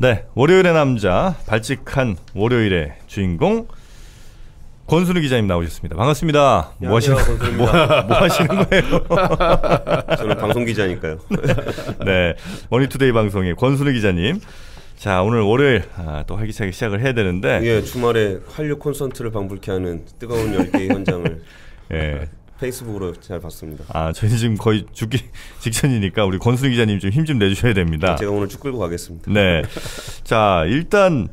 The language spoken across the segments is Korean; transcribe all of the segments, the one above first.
네, 월요일의 남자 발칙한 월요일의 주인공 권순우 기자님 나오셨습니다. 반갑습니다. 네, 뭐 하시는 뭐, 뭐 하시는 거예요? 저는 방송 기자니까요. 네, 머니투데이 방송의 권순우 기자님. 자 오늘 월요일 아, 또 활기차게 시작을 해야 되는데 예 주말에 한류 콘서트를 방불케 하는 뜨거운 열기 현장을 예 페이스북으로 잘 봤습니다. 아 저희 지금 거의 죽기 직전이니까 우리 권수 기자님 좀 힘좀 좀 내주셔야 됩니다. 제가 오늘 쭉 끌고 가겠습니다. 네. 자 일단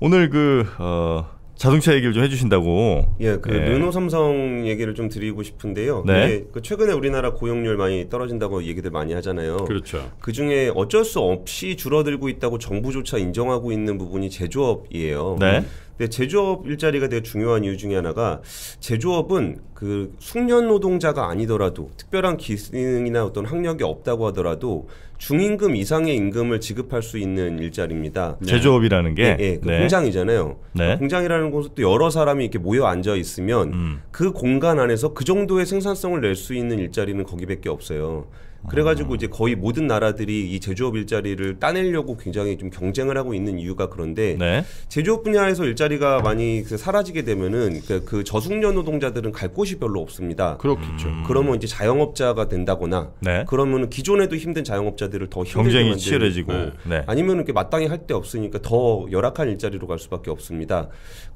오늘 그 어, 자동차 얘기를 좀 해주신다고. 예, 그 예. 르노삼성 얘기를 좀 드리고 싶은데요. 네. 그 최근에 우리나라 고용률 많이 떨어진다고 얘기들 많이 하잖아요. 그렇죠. 그 중에 어쩔 수 없이 줄어들고 있다고 정부조차 인정하고 있는 부분이 제조업이에요. 네. 근데 네, 제조업 일자리가 되게 중요한 이유 중에 하나가 제조업은 그 숙련 노동자가 아니더라도 특별한 기능이나 어떤 학력이 없다고 하더라도 중임금 이상의 임금을 지급할 수 있는 일자리입니다. 네. 제조업이라는 게 네, 예, 그 네. 네, 그 공장이잖아요. 그 공장이라는 곳은 또 여러 사람이 이렇게 모여 앉아 있으면 음. 그 공간 안에서 그 정도의 생산성을 낼 수 있는 일자리는 거기밖에 없어요. 그래가지고 이제 거의 모든 나라들이 이 제조업 일자리를 따내려고 굉장히 좀 경쟁을 하고 있는 이유가 그런데 네. 제조업 분야에서 일자리가 많이 그 사라지게 되면은 그, 그 저숙련 노동자들은 갈 곳이 별로 없습니다. 그렇겠죠. 음. 그러면 이제 자영업자가 된다거나 네. 그러면 기존에도 힘든 자영업자들을 더 경쟁이 치열해지고 네. 네. 아니면 이렇게 마땅히 할 데 없으니까 더 열악한 일자리로 갈 수밖에 없습니다.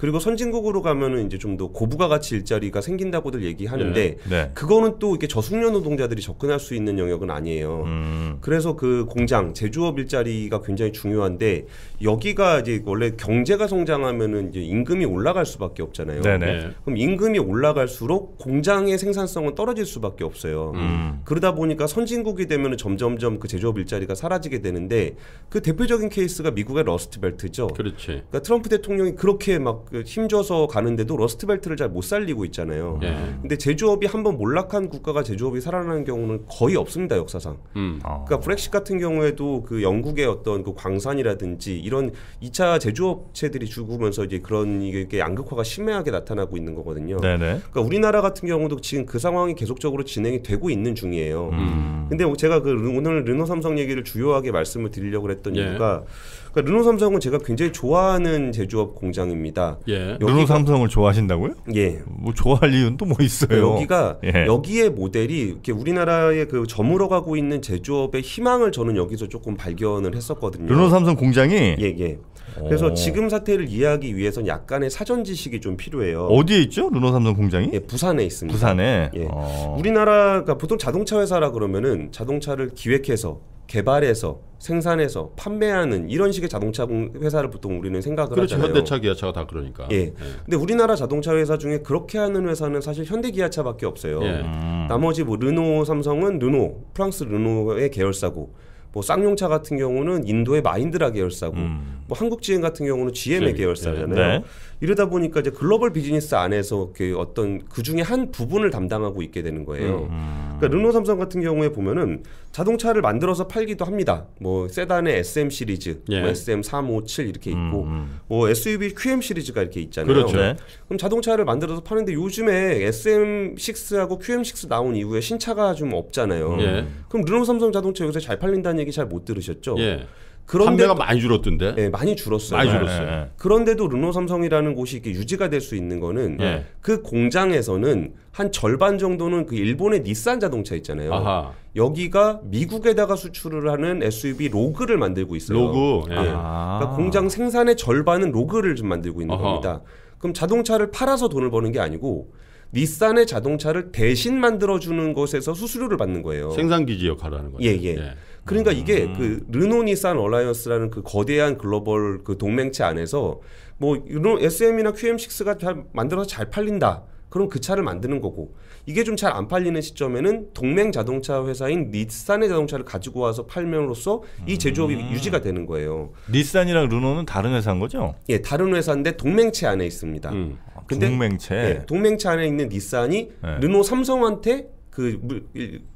그리고 선진국으로 가면은 이제 좀 더 고부가 가치 일자리가 생긴다고들 얘기하는데 네. 네. 그거는 또 이렇게 저숙련 노동자들이 접근할 수 있는 영역 지역은 아니에요. 음. 그래서 그 공장 제조업 일자리가 굉장히 중요한데 여기가 이제 원래 경제가 성장하면은 이제 임금이 올라갈 수밖에 없잖아요. 네네. 예. 그럼 임금이 올라갈수록 공장의 생산성은 떨어질 수밖에 없어요. 음. 그러다 보니까 선진국이 되면 점점점 그 제조업 일자리가 사라지게 되는데 그 대표적인 케이스가 미국의 러스트벨트죠. 그렇지. 그러니까 트럼프 대통령이 그렇게 막 그 힘줘서 가는데도 러스트벨트를 잘 못 살리고 있잖아요. 예. 근데 제조업이 한번 몰락한 국가가 제조업이 살아나는 경우는 거의 없습니다. 없습니다 역사상. 음. 아. 그러니까 브렉시 같은 경우에도 그 영국의 어떤 그 광산이라든지 이런 2차 제조업체들이 죽으면서 이제 그런 이게 양극화가 심하게 해 나타나고 있는 거거든요. 네네. 그러니까 우리나라 같은 경우도 지금 그 상황이 계속적으로 진행이 되고 있는 중이에요. 음. 근데 뭐 제가 그 오늘 르노 삼성 얘기를 주요하게 말씀을 드리려고 했던 예. 이유가 그러니까 르노 삼성은 제가 굉장히 좋아하는 제조업 공장입니다. 예. 르노 삼성을 좋아하신다고요? 예. 뭐 좋아할 이유는 또 뭐 있어요? 여기가 예. 여기에 모델이 이렇게 우리나라의 그 저물 저물어가고 있는 제조업의 희망을 저는 여기서 조금 발견을 했었거든요. 르노삼성 공장이 예 예. 그래서 어. 지금 사태를 이해하기 위해선 약간의 사전 지식이 좀 필요해요. 어디에 있죠? 르노삼성 공장이? 예, 부산에 있습니다. 부산에. 예. 어. 우리나라가 보통 자동차 회사라 그러면은 자동차를 기획해서 개발해서 생산해서 판매하는 이런 식의 자동차 회사를 보통 우리는 생각을 그렇죠. 하잖아요. 그렇죠. 현대차, 기아차가 다 그러니까. 예. 예. 근데 우리나라 자동차 회사 중에 그렇게 하는 회사는 사실 현대 기아차밖에 없어요. 예. 음. 나머지 뭐 르노, 삼성은 르노, 프랑스 르노의 계열사고 뭐 쌍용차 같은 경우는 인도의 마인드라 계열사고 음. 뭐한국지엠 같은 경우는 GM의 계열사잖아요. 예. 네. 이러다 보니까 이제 글로벌 비즈니스 안에서 그 어떤 그 중에 한 부분을 담당하고 있게 되는 거예요. 음. 그러니까 르노 삼성 같은 경우에 보면은 자동차를 만들어서 팔기도 합니다. 뭐 세단의 SM 시리즈, 뭐 예. 뭐 SM 357 이렇게 음, 있고 음. 뭐 SUV QM 시리즈가 이렇게 있잖아요. 그렇죠. 네. 그럼 자동차를 만들어서 파는데 요즘에 SM6하고 QM6 나온 이후에 신차가 좀 없잖아요. 예. 그럼 르노 삼성 자동차 요새 잘 팔린다는 얘기 잘 못 들으셨죠? 예. 그런데 판매가 많이 줄었던데. 네, 많이 줄었어요. 많이 예. 줄었어요. 네. 그런데도 르노 삼성이라는 곳이 이렇게 유지가 될 수 있는 거는 네. 그 공장에서는 한 절반 정도는 그 일본의 닛산 자동차 있잖아요. 아하. 여기가 미국에다가 수출을 하는 SUV 로그를 만들고 있어요. 로그. 네. 그러니까 공장 생산의 절반은 로그를 좀 만들고 있는 아하. 겁니다. 그럼 자동차를 팔아서 돈을 버는 게 아니고 닛산의 자동차를 대신 만들어주는 곳에서 수수료를 받는 거예요. 생산기지 역할을 하는 거죠. 예, 예. 예. 그러니까 이게 음. 그 르노니 산 얼라이언스라는 그 거대한 글로벌 그 동맹체 안에서 뭐 이런 SM이나 QM6가 잘 만들어서 잘 팔린다. 그럼 그 차를 만드는 거고 이게 좀 잘 안 팔리는 시점에는 동맹 자동차 회사인 닛산의 자동차를 가지고 와서 팔면으로써 이 제조업이 음. 유지가 되는 거예요. 닛산이랑 르노는 다른 회사인 거죠? 예, 다른 회사인데 동맹체 안에 있습니다. 음. 근데 동맹체. 예, 동맹체 안에 있는 닛산이 네. 르노 삼성한테 그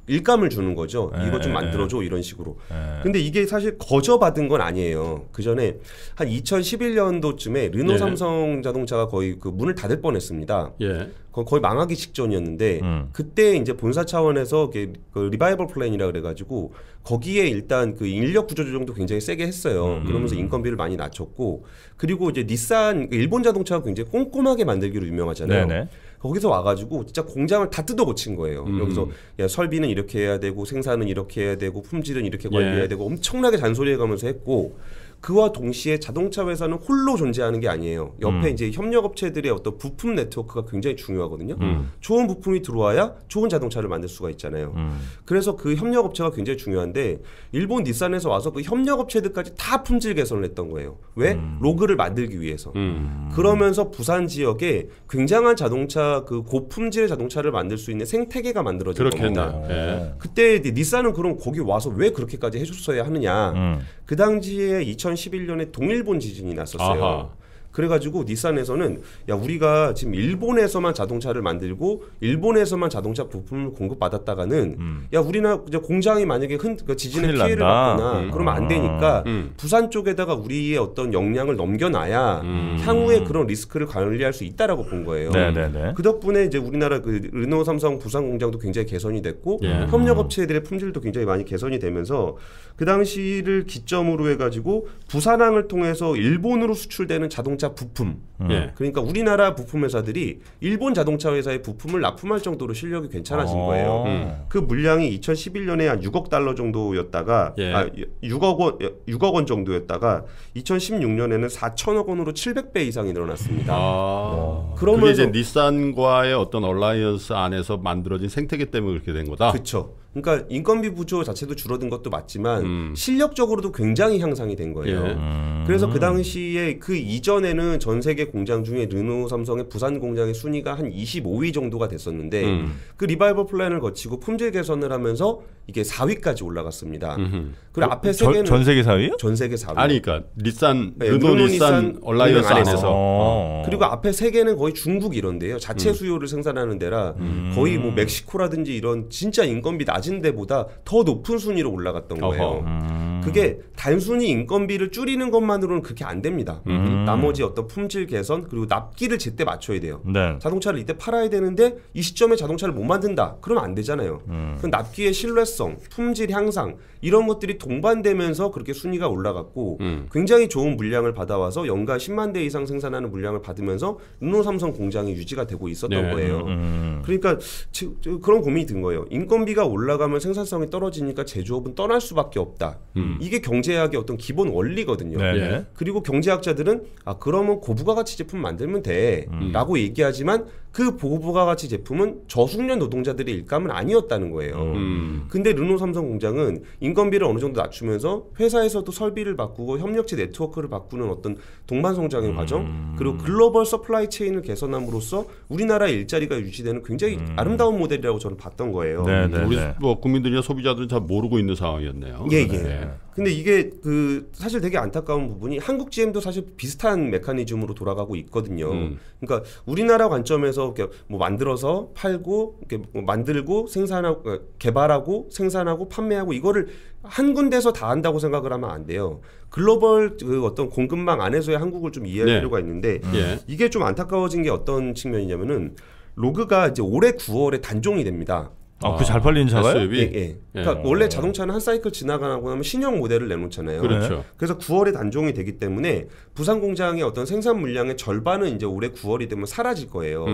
일, 감을 주는 거죠. 네. 이거 좀 예, 만들어줘 예. 이런 식으로. 네. 근데 이게 사실 거저받은 건 아니에요. 그 전에 한 2011년도쯤에 르노 예. 삼성 자동차가 거의 그 문을 닫을 뻔했습니다. 예. 그건 거의 망하기 직전이었는데 음. 그때 이제 본사 차원에서 그 리바이벌 플랜이라 그래가지고 거기에 일단 그 인력 구조 조정도 굉장히 세게 했어요. 음. 그러면서 인건비를 많이 낮췄고 그리고 이제 닛산 그 일본 자동차가 굉장히 꼼꼼하게 만들기로 유명하잖아요. 네네. 거기서 와가지고 진짜 공장을 다 뜯어 고친 거예요. 음. 여기서 야, 설비는 이렇게 해야 되고 생산은 이렇게 해야 되고 품질은 이렇게 관리해야 예. 되고 엄청나게 잔소리해가면서 했고 그와 동시에 자동차 회사는 홀로 존재하는 게 아니에요. 옆에 음. 이제 협력업체들의 어떤 부품 네트워크가 굉장히 중요하거든요. 음. 좋은 부품이 들어와야 좋은 자동차를 만들 수가 있잖아요. 음. 그래서 그 협력업체가 굉장히 중요한데 일본 닛산에서 와서 그 협력업체들까지 다 품질 개선을 했던 거예요. 왜? 음. 로그를 만들기 위해서. 음. 그러면서 부산 지역에 굉장한 자동차 그 고품질의 자동차를 만들 수 있는 생태계가 만들어진 그렇겠 겁니다. 네. 그때 닛산은 그럼 거기 와서 왜 그렇게까지 해줬어야 하느냐? 음. 그 당시에 2011년에 동일본 지진이 났었어요. 아하. 그래가지고 닛산에서는 야 우리가 지금 일본에서만 자동차를 만들고 일본에서만 자동차 부품을 공급받았다가는 음. 야 우리나 이제 공장이 만약에 흔 그 지진에 피해를 난 받거나 음. 그러면 안 되니까 음. 음. 부산 쪽에다가 우리의 어떤 역량을 넘겨놔야 음. 향후에 그런 리스크를 관리할 수 있다라고 본 거예요. 네네네. 네, 네. 그 덕분에 이제 우리나라 그 르노 삼성 부산 공장도 굉장히 개선이 됐고 예. 협력업체들의 품질도 굉장히 많이 개선이 되면서 그 당시를 기점으로 해가지고 부산항을 통해서 일본으로 수출되는 자동차 자동차 부품. 음. 예. 그러니까 우리나라 부품 회사들이 일본 자동차 회사의 부품을 납품할 정도로 실력이 괜찮아진 어. 거예요. 음. 그 물량이 2011년에 한 6억 달러 정도였다가 예. 아, 6억 원 6억 원 정도였다가 2016년에는 4천억 원으로 700배 이상이 늘어났습니다. 아. 그러면 이제 닛산과의 어떤 얼라이언스 안에서 만들어진 생태계 때문에 그렇게 된 거다. 그렇죠. 그러니까 인건비 부조 자체도 줄어든 것도 맞지만 음. 실력적으로도 굉장히 향상이 된 거예요. 예. 음. 그래서 그 당시에 그 이전에는 전 세계 공장 중에 르노 삼성의 부산 공장의 순위가 한 25위 정도가 됐었는데 음. 그 리바이벌 플랜을 거치고 품질 개선을 하면서 이게 4위까지 올라갔습니다. 어. 어. 그리고 앞에 세 개는 전 세계 4위요? 전 세계 4위. 아니 그러니까 립산 네, 르노, 르산 얼라이언스 안에서. 안에서. 그리고 앞에 세 개는 거의 중국 이런데요. 자체 음. 수요를 생산하는 데라 음. 거의 뭐 멕시코라든지 이런 진짜 인건비 낮은 낮은 데보다 더 높은 순위로 올라갔던 거예요. 어허. 음. 그게 단순히 인건비를 줄이는 것만으로는 그렇게 안 됩니다. 음. 나머지 어떤 품질 개선 그리고 납기를 제때 맞춰야 돼요. 네. 자동차를 이때 팔아야 되는데 이 시점에 자동차를 못 만든다. 그러면 안 되잖아요. 음. 그 납기의 신뢰성, 품질 향상 이런 것들이 동반되면서 그렇게 순위가 올라갔고 음. 굉장히 좋은 물량을 받아와서 연간 10만 대 이상 생산하는 물량을 받으면서 르노삼성 공장이 유지가 되고 있었던 네. 거예요. 음, 음. 그러니까 그런 고민이 든 거예요. 인건비가 올라가면 생산성이 떨어지니까 제조업은 떠날 수밖에 없다. 음. 음. 이게 경제학의 어떤 기본 원리거든요. 네네. 네. 예. 그리고 경제학자들은 아 그러면 고부가가치 제품 만들면 돼라고 음. 얘기하지만 그 고부가가치 제품은 저숙련 노동자들의 일감은 아니었다는 거예요. 음. 근데 르노 삼성 공장은 인건비를 어느 정도 낮추면서 회사에서도 설비를 바꾸고 협력체 네트워크를 바꾸는 어떤 동반 성장의 음. 과정 그리고 글로벌 서플라이 체인을 개선함으로써 우리나라 일자리가 유지되는 굉장히 음. 아름다운 모델이라고 저는 봤던 거예요. 네네 네, 우리 네. 뭐 국민들이나 소비자들은 잘 모르고 있는 상황이었네요. 예 예. 네. 근데 이게 그 사실 되게 안타까운 부분이 한국 GM도 사실 비슷한 메커니즘으로 돌아가고 있거든요. 음. 그러니까 우리나라 관점에서 이렇게 뭐 만들어서 팔고 이렇게 뭐 만들고 생산하고 그러니까 개발하고 생산하고 판매하고 이거를 한 군데서 다 한다고 생각을 하면 안 돼요. 글로벌 그 어떤 공급망 안에서의 한국을 좀 이해할 네. 필요가 있는데 음. 예. 이게 좀 안타까워진 게 어떤 측면이냐면은 로그가 이제 올해 9월에 단종이 됩니다. 아, 그 잘 팔리는 차가요? SUV? 예, 예, 예. 그러니까 예. 원래 자동차는 한 사이클 지나가고 나면 신형 모델을 내놓잖아요. 그렇죠. 그래서 9월에 단종이 되기 때문에 부산 공장의 어떤 생산 물량의 절반은 이제 올해 9월이 되면 사라질 거예요. 음. 음.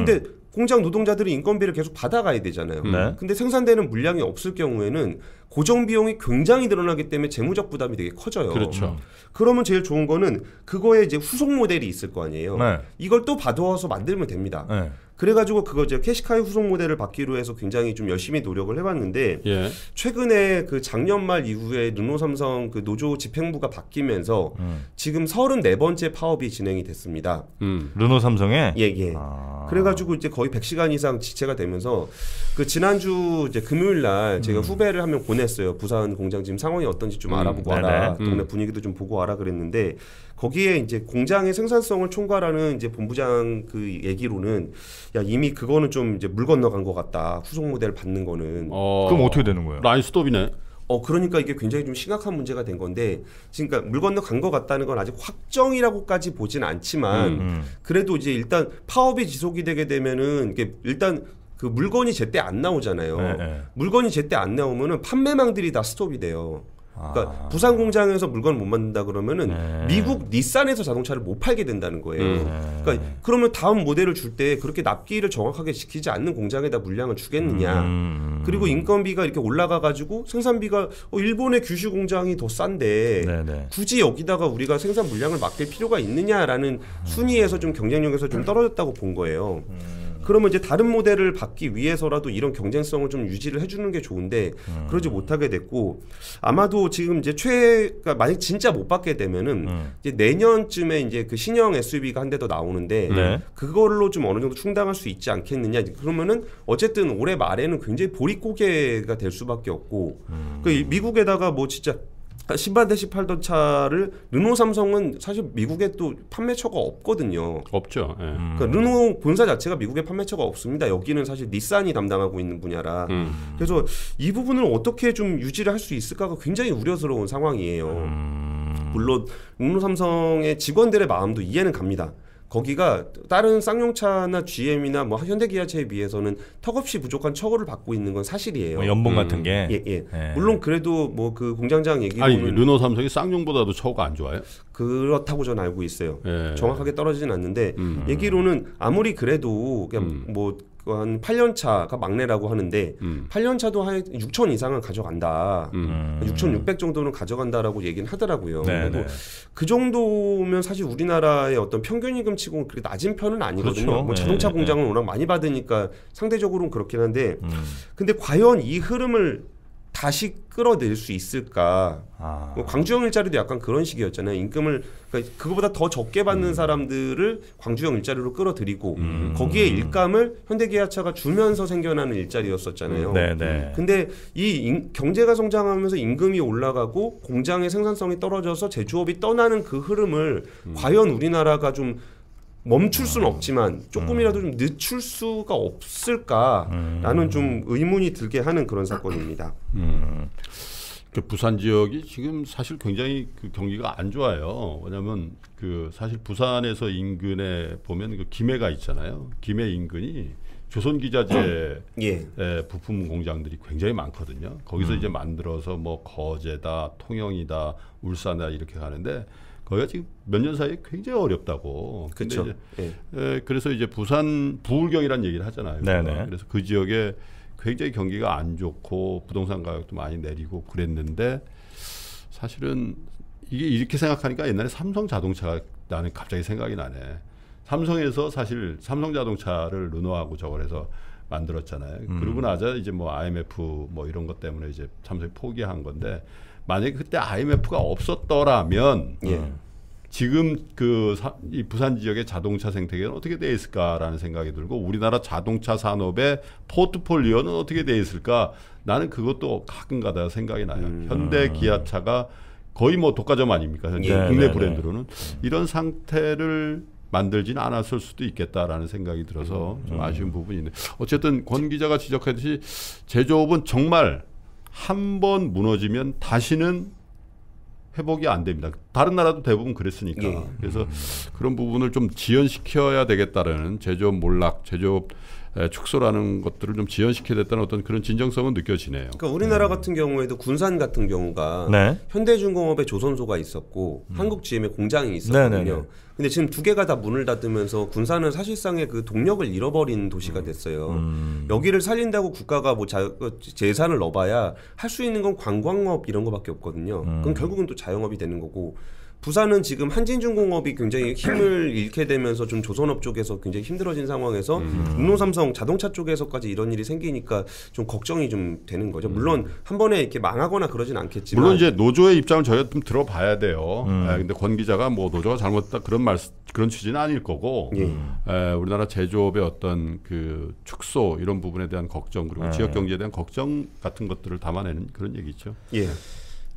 음. 근데 공장 노동자들이 인건비를 계속 받아가야 되잖아요. 네. 근데 생산되는 물량이 없을 경우에는 고정 비용이 굉장히 늘어나기 때문에 재무적 부담이 되게 커져요. 그렇죠. 그러면 제일 좋은 거는 그거에 이제 후속 모델이 있을 거 아니에요. 네. 이걸 또 받아와서 만들면 됩니다. 네. 그래가지고 그거 이제 캐시카이 후속 모델을 받기로 해서 굉장히 좀 열심히 노력을 해봤는데 예. 최근에 그 작년 말 이후에 르노 삼성 그 노조 집행부가 바뀌면서 음. 지금 34번째 파업이 진행이 됐습니다. 음. 르노 삼성에 예예. 예. 아. 그래가지고 이제 거의 100시간 이상 지체가 되면서 그 지난주 이제 금요일 날 제가 음. 후배를 한 명 보냈어요. 부산 공장 지금 상황이 어떤지 좀 음. 알아보고 네네. 와라. 동네 음. 분위기도 좀 보고 와라 그랬는데 거기에 이제 공장의 생산성을 총괄하는 이제 본부장 그 얘기로는 야 이미 그거는 좀 이제 물 건너간 것 같다 후속 모델 받는 거는 어, 그럼 어떻게 되는 거예요? 라인 스톱이네. 어 그러니까 이게 굉장히 좀 심각한 문제가 된 건데 그러니까 물 건너 간것 같다는 건 아직 확정이라고까지 보진 않지만 음, 음. 그래도 이제 일단 파업이 지속이 되게 되면은 이게 일단 그 물건이 제때 안 나오잖아요. 네, 네. 물건이 제때 안 나오면은 판매망들이 다 스톱이 돼요. 그러니까 아. 부산 공장에서 물건을 못 만든다 그러면은 네. 미국 닛산에서 자동차를 못 팔게 된다는 거예요. 음. 네. 그러니까 그러면 다음 모델을 줄 때 그렇게 납기를 정확하게 지키지 않는 공장에다 물량을 주겠느냐. 음. 그리고 인건비가 이렇게 올라가 가지고 생산비가 어, 일본의 규슈 공장이 더 싼데 네, 네. 굳이 여기다가 우리가 생산 물량을 맡길 필요가 있느냐라는 순위에서 좀 경쟁력에서 좀 떨어졌다고 본 거예요. 음. 그러면 이제 다른 모델을 받기 위해서라도 이런 경쟁성을 좀 유지를 해주는 게 좋은데 음. 그러지 못하게 됐고 아마도 지금 이제 최 그러니까 만약 진짜 못 받게 되면은 음. 이제 내년쯤에 이제 그 신형 SUV가 한 대 더 나오는데 네. 그걸로 좀 어느 정도 충당할 수 있지 않겠느냐 그러면은 어쨌든 올해 말에는 굉장히 보릿고개가 될 수밖에 없고 음. 그 미국에다가 뭐 진짜 그러니까 10만 대씩 팔던 차를 르노 삼성은 사실 미국에 또 판매처가 없거든요. 없죠. 예. 음. 그러니까 르노 본사 자체가 미국에 판매처가 없습니다. 여기는 사실 닛산이 담당하고 있는 분야라. 음. 그래서 이 부분을 어떻게 좀 유지를 할 수 있을까가 굉장히 우려스러운 상황이에요. 음. 물론 르노 삼성의 직원들의 마음도 이해는 갑니다. 거기가 다른 쌍용차나 GM이나 뭐 현대기아차에 비해서는 턱없이 부족한 처우를 받고 있는 건 사실이에요. 뭐 연봉 음. 같은 게. 예, 예. 예. 물론 그래도 뭐 그 공장장 얘기 아니 그 르노 삼성이 쌍용보다도 처우가 안 좋아요? 그렇다고 저는 알고 있어요. 예. 정확하게 떨어지진 않는데 음. 얘기로는 아무리 그래도 그냥 음. 뭐그 한 8년 차가 막내라고 하는데 음. 8년 차도 한 6천 이상은 가져간다. 음. 6,600 음. 정도는 가져간다라고 얘기는 하더라고요. 네, 그래도 네. 그 정도면 사실 우리나라의 어떤 평균 임금치고 그렇게 낮은 편은 아니거든요. 그렇죠. 뭐 네, 자동차 네, 공장은 워낙 많이 받으니까 상대적으로는 그렇긴 한데 음. 근데 과연 이 흐름을 다시 끌어낼 수 있을까? 아. 뭐 광주형 일자리도 약간 그런 식이었잖아요. 임금을 그러니까 그거보다 더 적게 받는 음. 사람들을 광주형 일자리로 끌어들이고 음. 거기에 일감을 현대기아차가 주면서 생겨나는 일자리였었잖아요. 음. 네, 네. 음. 근데 이 인, 경제가 성장하면서 임금이 올라가고 공장의 생산성이 떨어져서 제조업이 떠나는 그 흐름을 음. 과연 우리나라가 좀 멈출 수는 없지만 조금이라도 음. 좀 늦출 수가 없을까라는 음. 좀 의문이 들게 하는 그런 사건입니다. 음. 부산 지역이 지금 사실 굉장히 그 경기가 안 좋아요. 왜냐하면 그 사실 부산에서 인근에 보면 그 김해가 있잖아요. 김해 인근이 조선 기자재 예. 부품 공장들이 굉장히 많거든요. 거기서 음. 이제 만들어서 뭐 거제다, 통영이다, 울산이다 이렇게 가는데 거기가 지금 몇 년 사이에 굉장히 어렵다고. 그렇죠. 예. 에, 그래서 이제 부산 부울경이라는 얘기를 하잖아요. 네네. 그래서 그 지역에 굉장히 경기가 안 좋고 부동산 가격도 많이 내리고 그랬는데 사실은 이게 이렇게 생각하니까 옛날에 삼성 자동차가 나는 갑자기 생각이 나네. 삼성에서 사실 삼성 자동차를 르노하고 저걸 해서 만들었잖아요. 음. 그러고 나자 이제 뭐 IMF 뭐 이런 것 때문에 이제 삼성이 포기한 건데 만약에 그때 IMF가 없었더라면 예. 지금 그이 부산 지역의 자동차 생태계는 어떻게 돼 있을까라는 생각이 들고 우리나라 자동차 산업의 포트폴리오는 어떻게 돼 있을까 나는 그것도 가끔가다 생각이 나요. 음. 현대 아. 기아차가 거의 뭐 독과점 아닙니까 현재 예, 국내 네, 네. 브랜드로는 네. 이런 상태를 만들진 않았을 수도 있겠다라는 생각이 들어서 음. 좀 아쉬운 음. 부분인데 어쨌든 권 기자가 지적했듯이 제조업은 정말 한번 무너지면 다시는 회복이 안 됩니다. 다른 나라도 대부분 그랬으니까. 예. 그래서 그런 부분을 좀 지연시켜야 되겠다는 제조업 몰락, 제조업 축소라는 것들을 좀 지연시켜야 됐다는 어떤 그런 진정성은 느껴지네요. 그러니까 우리나라 음. 같은 경우에도 군산 같은 경우가 네. 현대중공업에 조선소가 있었고 음. 한국GM에 공장이 있었거든요. 네네. 네, 네. 근데 지금 두 개가 다 문을 닫으면서 군산은 사실상의 그 동력을 잃어버린 도시가 음. 됐어요. 음. 여기를 살린다고 국가가 뭐 자, 재산을 넣어봐야 할 수 있는 건 관광업 이런 거밖에 없거든요. 그럼 음. 결국은 또 자영업이 되는 거고 부산은 지금 한진중공업이 굉장히 힘을 잃게 되면서 좀 조선업 쪽에서 굉장히 힘들어진 상황에서 르노삼성 음. 자동차 쪽에서까지 이런 일이 생기니까 좀 걱정이 좀 되는 거죠. 물론 음. 한 번에 이렇게 망하거나 그러진 않겠지만 물론 이제 노조의 입장을 저희가 좀 들어봐야 돼요. 그런 음. 예, 근데 권 기자가 뭐 노조가 잘못했다 그런 말 그런 취지는 아닐 거고 예. 에, 예, 우리나라 제조업의 어떤 그 축소 이런 부분에 대한 걱정 그리고 네. 지역 경제에 대한 걱정 같은 것들을 담아내는 그런 얘기죠. 예.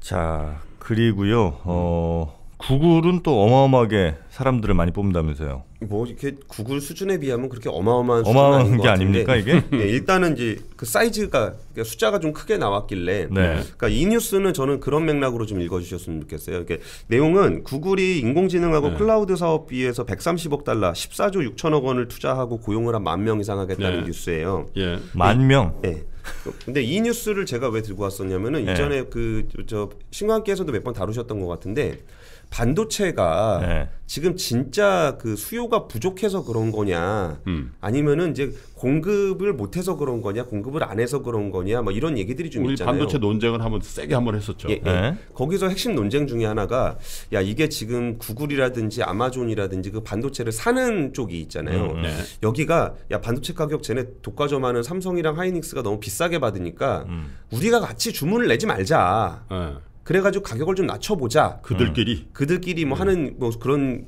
자 그리고요. 어, 구글은 또 어마어마하게 사람들을 많이 뽑는다면서요. 뭐 이렇게 구글 수준에 비하면 그렇게 어마어마한 어마어마한 게 아닙니까 이게? 네, 일단은 이제 그 사이즈가 그러니까 숫자가 좀 크게 나왔길래 네. 그러니까 이 뉴스는 저는 그런 맥락으로 좀 읽어주셨으면 좋겠어요. 이게 렇 내용은 구글이 인공지능하고 네. 클라우드 사업비에서 130억 달러, 14조 6천억 원을 투자하고 고용을 한 만 명 이상 하겠다는 네. 뉴스예요. 예. 만 명. 네. 근데 이 뉴스를 제가 왜 들고 왔었냐면은 네. 이전에 그 저 신관께서도 몇 번 다루셨던 것 같은데 반도체가 네. 지금 진짜 그 수요가 부족해서 그런 거냐 음. 아니면은 이제 공급을 못해서 그런 거냐 공급을 안 해서 그런 거냐 뭐 이런 얘기들이 좀 우리 있잖아요. 반도체 논쟁을 한번 세게 한번 했었죠. 예, 예. 네. 거기서 핵심 논쟁 중에 하나가 야 이게 지금 구글이라든지 아마존이라든지 그 반도체를 사는 쪽이 있잖아요. 음, 네. 여기가 야 반도체 가격 쟤네 독과점하는 삼성이랑 하이닉스가 너무 비싸게 받으니까 음. 우리가 같이 주문을 내지 말자. 네. 그래가지고 가격을 좀 낮춰보자. 그들끼리 음. 그들끼리 뭐 음. 하는 뭐 그런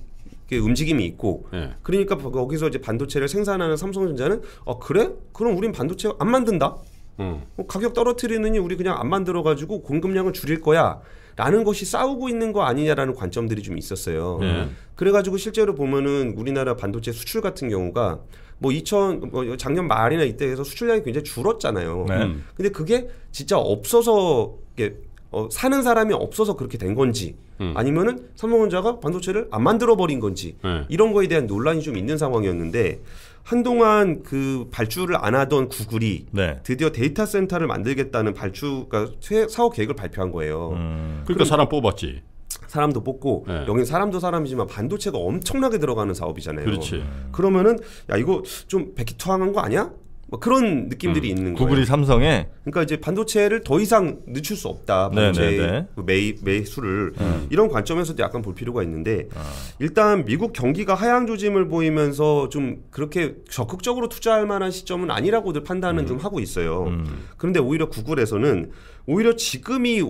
움직임이 있고 네. 그러니까 뭐 거기서 이제 반도체를 생산하는 삼성전자는 어 그래 그럼 우린 반도체 안 만든다 음. 어, 가격 떨어뜨리느니 우리 그냥 안 만들어 가지고 공급량을 줄일 거야 라는 것이 싸우고 있는 거 아니냐라는 관점들이 좀 있었어요 네. 그래가지고 실제로 보면은 우리나라 반도체 수출 같은 경우가 뭐 2000, 뭐 작년 말이나 이때에서 수출량이 굉장히 줄었잖아요. 네. 근데 그게 진짜 없어서 이게 어, 사는 사람이 없어서 그렇게 된 건지 음. 아니면은 삼성전자가 반도체를 안 만들어 버린 건지 네. 이런 거에 대한 논란이 좀 있는 상황이었는데 한동안 그 발주를 안 하던 구글이 네. 드디어 데이터 센터를 만들겠다는 발주가 사업 계획을 발표한 거예요. 음. 그러니까 사람 뽑았지. 사람도 뽑고 네. 여기 사람도 사람이지만 반도체가 엄청나게 들어가는 사업이잖아요. 그렇지. 그러면은 야 이거 좀 백기투항한 거 아니야? 뭐 그런 느낌들이 음, 있는 거예요. 구글이 삼성에 그러니까 이제 반도체를 더 이상 늦출 수 없다. 네, 반도체 네, 네. 그 매입 매수를 음. 이런 관점에서도 약간 볼 필요가 있는데 아. 일단 미국 경기가 하향 조짐을 보이면서 좀 그렇게 적극적으로 투자할 만한 시점은 아니라고들 판단은 음. 좀 하고 있어요. 음. 그런데 오히려 구글에서는 오히려 지금이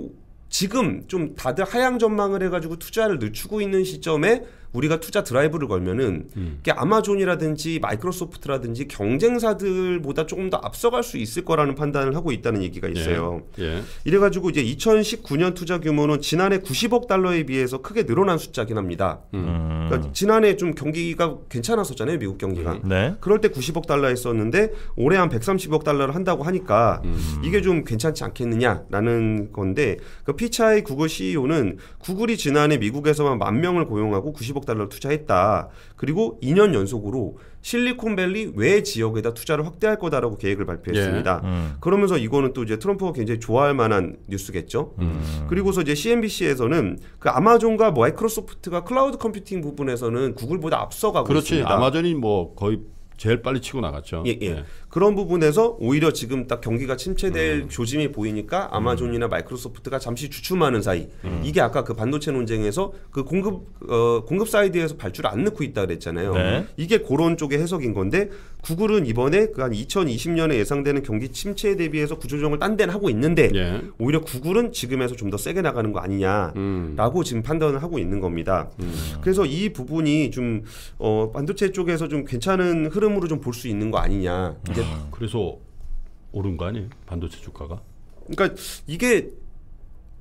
지금 좀 다들 하향 전망을 해가지고 투자를 늦추고 있는 시점에 우리가 투자 드라이브를 걸면은 음. 게 아마존이라든지 마이크로소프트라든지 경쟁사들보다 조금 더 앞서갈 수 있을 거라는 판단을 하고 있다는 얘기가 예. 있어요. 예. 예. 이래가지고 이제 2019년 투자 규모는 지난해 90억 달러에 비해서 크게 늘어난 숫자긴 합니다. 음. 음. 그러니까 지난해 좀 경기가 괜찮았었잖아요, 미국 경기가. 네. 네. 그럴 때 90억 달러 했었는데 올해 한 130억 달러를 한다고 하니까 음. 이게 좀 괜찮지 않겠느냐라는 건데 그 피차의 구글 CEO는 구글이 지난해 미국에서만 만 명을 고용하고 90억 1 0억 달러를 투자했다. 그리고 2년 연속으로 실리콘밸리 외 지역에다 투자를 확대할 거다라고 계획을 발표했습니다. 예. 음. 그러면서 이거는 또 이제 트럼프가 굉장히 좋아할 만한 뉴스겠죠. 음. 그리고서 이제 CNBC에서는 그 아마존과 마이크로소프트가 클라우드 컴퓨팅 부분에서는 구글보다 앞서가고 그렇지. 있습니다. 아마존이 뭐 거의 제일 빨리 치고 나갔죠. 예, 예. 네. 그런 부분에서 오히려 지금 딱 경기가 침체될 음. 조짐이 보이니까 아마존이나 음. 마이크로소프트가 잠시 주춤하는 사이 음. 이게 아까 그 반도체 논쟁에서 그 공급 어, 공급 사이드에서 발주를 안 넣고 있다 그랬잖아요. 네. 이게 그런 쪽의 해석인 건데 구글은 이번에 그 한 2020년에 예상되는 경기 침체에 대비해서 구조조정을 딴 데는 하고 있는데 예. 오히려 구글은 지금에서 좀 더 세게 나가는 거 아니냐라고 음. 지금 판단을 하고 있는 겁니다. 음. 그래서 이 부분이 좀 어, 반도체 쪽에서 좀 괜찮은 흐름 시점으로 좀 볼 수 있는 거 아니냐. 이제 아, 그래서 오른 거 아니에요? 반도체 주가가? 그러니까 이게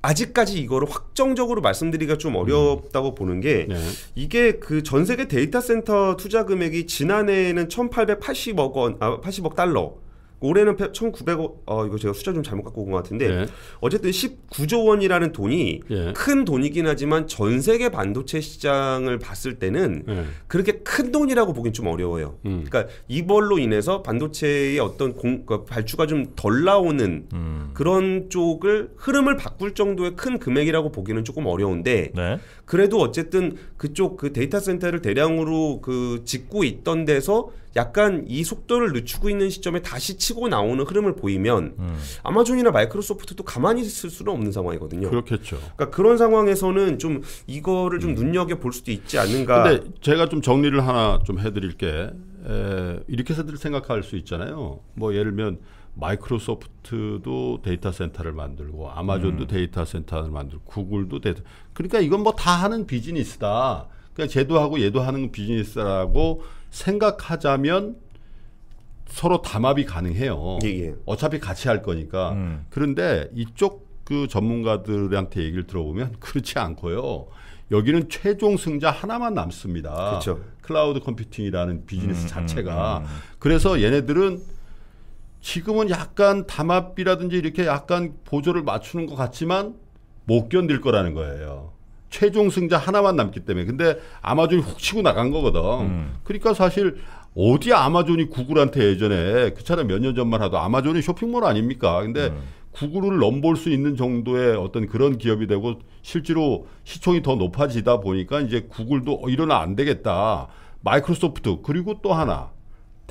아직까지 이거를 확정적으로 말씀드리기가 좀 어렵다고 음. 보는 게 네. 이게 그 전 세계 데이터 센터 투자 금액이 지난해에는 1,880억 원, 아, 80억 달러. 올해는 1,900억 어, 이거 제가 숫자 좀 잘못 갖고 온 것 같은데 예. 어쨌든 19조 원이라는 돈이 예. 큰 돈이긴 하지만 전 세계 반도체 시장을 봤을 때는 예. 그렇게 큰 돈이라고 보긴 좀 어려워요. 음. 그러니까 이걸로 인해서 반도체의 어떤 공, 그러니까 발주가 좀 덜 나오는 음. 그런 쪽을 흐름을 바꿀 정도의 큰 금액이라고 보기는 조금 어려운데 네. 그래도 어쨌든 그쪽 그 데이터 센터를 대량으로 그 짓고 있던 데서 약간 이 속도를 늦추고 있는 시점에 다시 치고 나오는 흐름을 보이면 음. 아마존이나 마이크로소프트도 가만히 있을 수는 없는 상황이거든요. 그렇겠죠. 그러니까 그런 상황에서는 좀 이거를 좀 음. 눈여겨 볼 수도 있지 않는가. 근데 제가 좀 정리를 하나 좀 해드릴 게 에, 이렇게 생각할 수 있잖아요. 뭐 예를 들 마이크로소프트도 데이터 센터를 만들고 아마존도 음. 데이터 센터를 만들고 구글도 데이터 그러니까 이건 뭐 다 하는 비즈니스다. 그러니까 제도하고 얘도 하는 비즈니스라고 생각하자면 서로 담합이 가능해요. 예, 예. 어차피 같이 할 거니까. 음. 그런데 이쪽 그 전문가들한테 얘기를 들어보면 그렇지 않고요. 여기는 최종 승자 하나만 남습니다. 그렇죠. 클라우드 컴퓨팅이라는 비즈니스 음, 음 자체가. 음, 음. 그래서 얘네들은 지금은 약간 담합비라든지 이렇게 약간 보조를 맞추는 것 같지만 못 견딜 거라는 거예요. 최종 승자 하나만 남기 때문에. 근데 아마존이 훅 치고 나간 거거든. 음. 그러니까 사실 어디 아마존이 구글한테 예전에 그 차례 몇년 전만 하도 아마존이 쇼핑몰 아닙니까? 근데 음. 구글을 넘볼 수 있는 정도의 어떤 그런 기업이 되고 실제로 시총이 더 높아지다 보니까 이제 구글도 어, 이러나 안 되겠다. 마이크로소프트 그리고 또 하나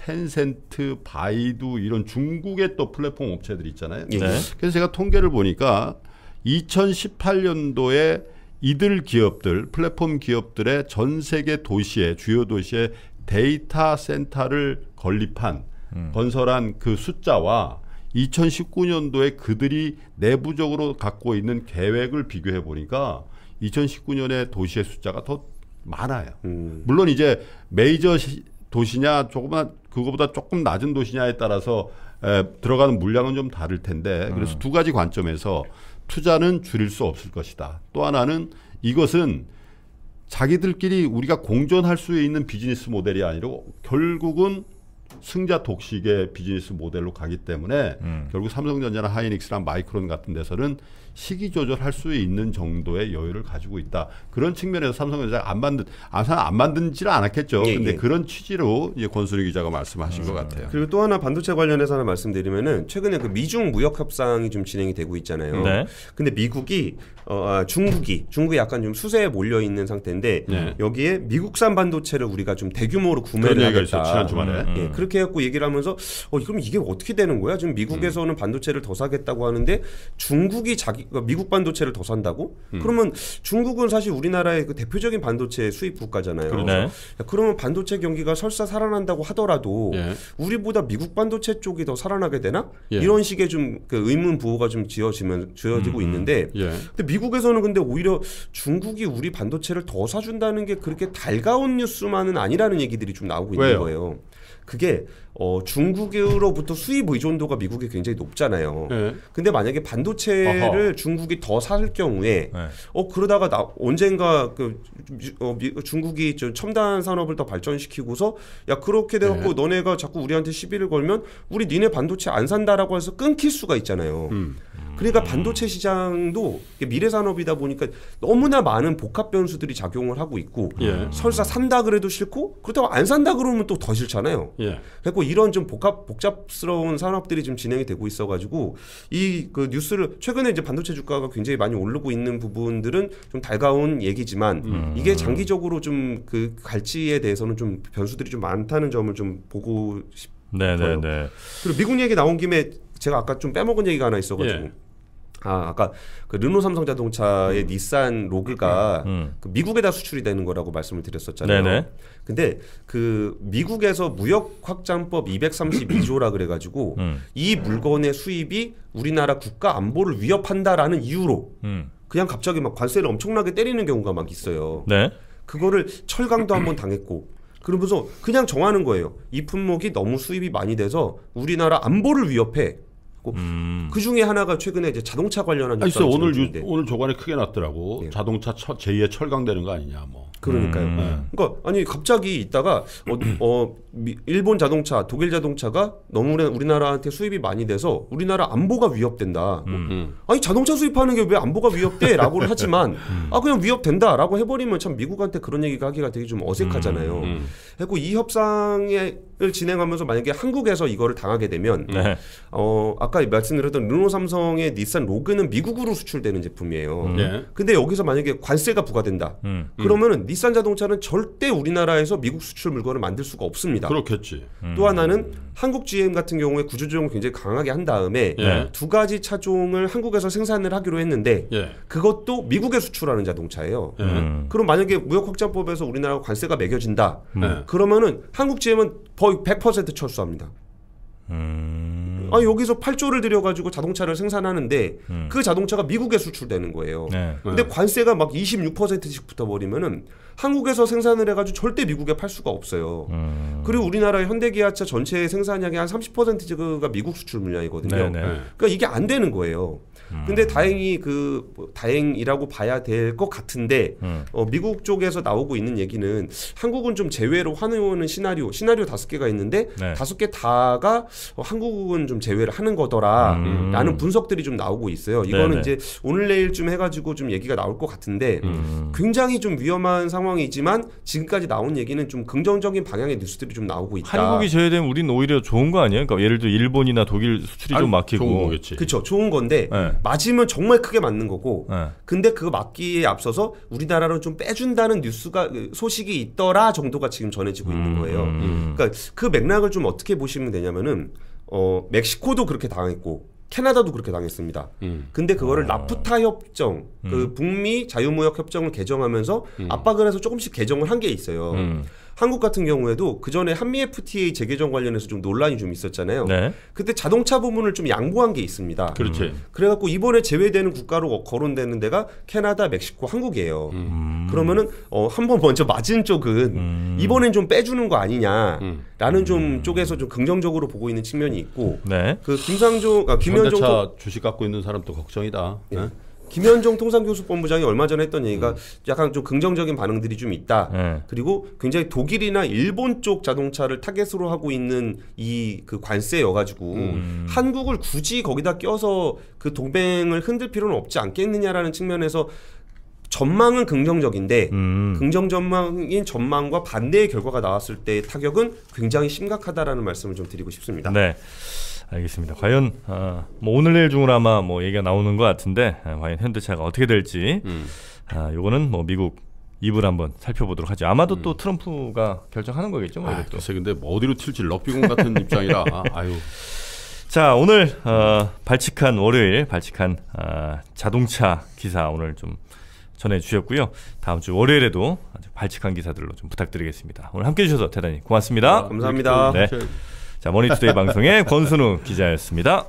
텐센트, 바이두 이런 중국의 또 플랫폼 업체들 있잖아요. 예. 네. 그래서 제가 통계를 보니까 2018년도에 이들 기업들, 플랫폼 기업들의 전 세계 도시의 주요 도시의 데이터 센터를 건립한 음. 건설한 그 숫자와 2019년도에 그들이 내부적으로 갖고 있는 계획을 비교해 보니까 2019년에 도시의 숫자가 더 많아요. 음. 물론 이제 메이저 시, 도시냐 조그만 그거보다 조금 낮은 도시냐에 따라서 에, 들어가는 물량은 좀 다를 텐데 그래서 음. 두 가지 관점에서 투자는 줄일 수 없을 것이다. 또 하나는 이것은 자기들끼리 우리가 공존할 수 있는 비즈니스 모델이 아니라 결국은 승자 독식의 비즈니스 모델로 가기 때문에 음. 결국 삼성전자나 하이닉스랑 마이크론 같은 데서는 시기 조절할 수 있는 정도의 여유를 가지고 있다. 그런 측면에서 삼성전자가 안 만든 아사안 만든지는 않았겠죠. 예, 근데 예. 그런 취지로 이제 권순희 기자가 말씀하신 음. 것 같아요. 그리고 또 하나 반도체 관련해서 하나 말씀드리면은 최근에 그 미중 무역 협상이 좀 진행이 되고 있잖아요. 네. 근데 미국이 어, 아, 중국이 중국이 약간 좀 수세에 몰려 있는 상태인데 네. 여기에 미국산 반도체를 우리가 좀 대규모로 구매를 하겠다. 있어, 지난 주말에. 음, 예, 음. 예, 그렇게 해갖고 얘기를 하면서 어 그럼 이게 어떻게 되는 거야? 지금 미국에서는 음. 반도체를 더 사겠다고 하는데 중국이 자기 그러니까 미국 반도체를 더 산다고? 음. 그러면 중국은 사실 우리나라의 그 대표적인 반도체 수입 국가잖아요. 그러네. 그렇죠. 그러면 반도체 경기가 설사 살아난다고 하더라도 예. 우리보다 미국 반도체 쪽이 더 살아나게 되나? 예. 이런 식의 좀 그 의문 부호가 좀 지어지면 지어지고 음, 음, 음. 있는데 예. 근데 미국에서는 근데 오히려 중국이 우리 반도체를 더 사준다는 게 그렇게 달가운 뉴스만은 아니라는 얘기들이 좀 나오고 있는 왜요? 거예요. 그게 어, 중국으로부터 수입 의존도가 미국이 굉장히 높잖아요. 네. 근데 만약에 반도체를 어허. 중국이 더 살 경우에 네. 어 그러다가 나 언젠가 그 어, 미, 중국이 좀 첨단 산업을 더 발전시키고서 야 그렇게 돼갖고 네. 너네가 자꾸 우리한테 시비를 걸면 우리 니네 반도체 안 산다라고 해서 끊길 수가 있잖아요. 음. 그러니까 반도체 시장도 미래 산업이다 보니까 너무나 많은 복합 변수들이 작용을 하고 있고 예. 설사 산다 그래도 싫고 그렇다고 안 산다 그러면 또 더 싫잖아요. 예. 그리고 이런 좀 복합 복잡스러운 산업들이 지금 진행이 되고 있어가지고 이 그 뉴스를 최근에 이제 반도체 주가가 굉장히 많이 오르고 있는 부분들은 좀 달가운 얘기지만 음. 이게 장기적으로 좀 그갈치에 대해서는 좀 변수들이 좀 많다는 점을 좀 보고 네, 네, 싶어요. 네네네. 그리고 미국 얘기 나온 김에 제가 아까 좀 빼먹은 얘기가 하나 있어가지고. 예. 아, 아까 그 르노 삼성 자동차의 음. 닛산 로그가 음. 그 미국에다 수출이 되는 거라고 말씀을 드렸었잖아요. 네네. 근데 그 미국에서 무역 확장법 232조라 그래 가지고 음. 이 물건의 수입이 우리나라 국가 안보를 위협한다라는 이유로 음. 그냥 갑자기 막 관세를 엄청나게 때리는 경우가 막 있어요. 네. 그거를 철강도 한번 당했고 그러면서 그냥 정하는 거예요. 이 품목이 너무 수입이 많이 돼서 우리나라 안보를 위협해. 있고 음. 그 중에 하나가 최근에 이제 자동차 관련한 있어 오늘 유, 오늘 조간에 크게 났더라고 네. 자동차 처, 제2의 철강되는 거 아니냐 뭐 그러니까요. 음. 네. 그러니까 아니 갑자기 있다가 어, 어 미, 일본 자동차, 독일 자동차가 너무 우리나라한테 수입이 많이 돼서 우리나라 안보가 위협된다. 뭐, 음. 음. 아니 자동차 수입하는 게 왜 안보가 위협돼라고 하지만 음. 아 그냥 위협된다라고 해버리면 참 미국한테 그런 얘기가 하기가 되게 좀 어색하잖아요. 음. 음. 그리고 이 협상을 진행하면서 만약에 한국에서 이거를 당하게 되면 네. 어 아까 말씀드렸던 르노삼성의 닛산 로그는 미국으로 수출되는 제품이에요. 네. 근데 여기서 만약에 관세가 부과된다. 그러면은 닛산 자동차는 절대 우리나라에서 미국 수출 물건을 만들 수가 없습니다. 겁니다. 그렇겠지. 음. 또 하나는 한국 GM 같은 경우에 구조조정을 굉장히 강하게 한 다음에 예. 두 가지 차종을 한국에서 생산을 하기로 했는데 예. 그것도 미국에 수출하는 자동차예요. 음. 그럼 만약에 무역 확장법에서 우리나라 관세가 매겨진다. 음. 그러면은 한국 GM은 거의 100% 철수합니다. 음... 아 여기서 8조를 들여가지고 자동차를 생산하는데 음. 그 자동차가 미국에 수출되는 거예요. 네. 근데 관세가 막 26%씩 붙어버리면은 한국에서 생산을 해가지고 절대 미국에 팔 수가 없어요. 음... 그리고 우리나라의 현대기아차 전체 생산량의 한 30%가 미국 수출 물량이거든요. 네, 네. 그러니까 이게 안 되는 거예요. 음. 근데 다행히 그 뭐 다행이라고 봐야 될 것 같은데 음. 어, 미국 쪽에서 나오고 있는 얘기는 한국은 좀 제외로 환호하는 시나리오 시나리오 다섯 개가 있는데 네. 다섯 네. 개 다가 어, 한국은 좀 제외를 하는 거더라라는 음. 분석들이 좀 나오고 있어요. 이거는 네네. 이제 오늘 내일쯤 해가지고 좀 얘기가 나올 것 같은데 음. 굉장히 좀 위험한 상황이지만 지금까지 나온 얘기는 좀 긍정적인 방향의 뉴스들이 좀 나오고 있다. 한국이 제외되면 우리는 오히려 좋은 거 아니에요? 그러니까 예를 들어 일본이나 독일 수출이 아니, 좀 막히고 좋은 거겠지. 그렇죠, 좋은 건데 네. 맞으면 정말 크게 맞는 거고 네. 근데 그거 맞기에 앞서서 우리나라로 좀 빼준다는 뉴스가 그 소식이 있더라 정도가 지금 전해지고 음, 있는 거예요. 음, 음. 그러니까 그 맥락을 좀 어떻게 보시면 되냐면은 어 멕시코도 그렇게 당했고 캐나다도 그렇게 당했습니다. 음. 근데 그거를 어. 나프타 협정, 그 음. 북미 자유무역 협정을 개정하면서 음. 압박을 해서 조금씩 개정을 한 게 있어요. 한국 같은 경우에도 그 전에 한미 FTA 재개정 관련해서 좀 논란이 좀 있었잖아요. 네. 그때 자동차 부문을좀 양보한 게 있습니다. 그렇지. 음. 그래갖고 이번에 제외되는 국가로 거론되는 데가 캐나다, 멕시코, 한국이에요. 음. 음. 그러면은 어, 한번 먼저 맞은 쪽은 음. 이번엔 좀 빼주는 거 아니냐라는 음. 좀 음. 쪽에서 좀 긍정적으로 보고 있는 측면이 있고 네. 그 김상조, 아, 김현종 통... 주식 갖고 있는 사람도 걱정이다. 예. 네. 김현종 통상교섭본부장이 얼마 전에 했던 얘기가 음. 약간 좀 긍정적인 반응들이 좀 있다. 네. 그리고 굉장히 독일이나 일본 쪽 자동차를 타겟으로 하고 있는 이 그 관세여가지고 음. 한국을 굳이 거기다 껴서 그 동맹을 흔들 필요는 없지 않겠느냐라는 측면에서 전망은 긍정적인데 음. 긍정 전망인 전망과 반대의 결과가 나왔을 때 타격은 굉장히 심각하다라는 말씀을 좀 드리고 싶습니다. 네. 알겠습니다. 과연 어, 뭐 오늘 내일 중으로 아마 뭐 얘기가 나오는 것 같은데 아, 과연 현대차가 어떻게 될지 음. 아, 요거는 뭐 미국 입을 한번 살펴보도록 하죠. 아마도 음. 또 트럼프가 결정하는 거겠죠. 뭐 아, 글쎄 근데 뭐 어디로 튈지 럭비공 같은 입장이라 아, 유자 오늘 어, 발칙한 월요일 발칙한 어, 자동차 기사 오늘 좀 전해주셨고요. 다음 주 월요일에도 발칙한 기사들로 좀 부탁드리겠습니다. 오늘 함께해 주셔서 대단히 고맙습니다. 아, 감사합니다. 네. 네. 자, 머니투데이 방송의 권순우 기자였습니다.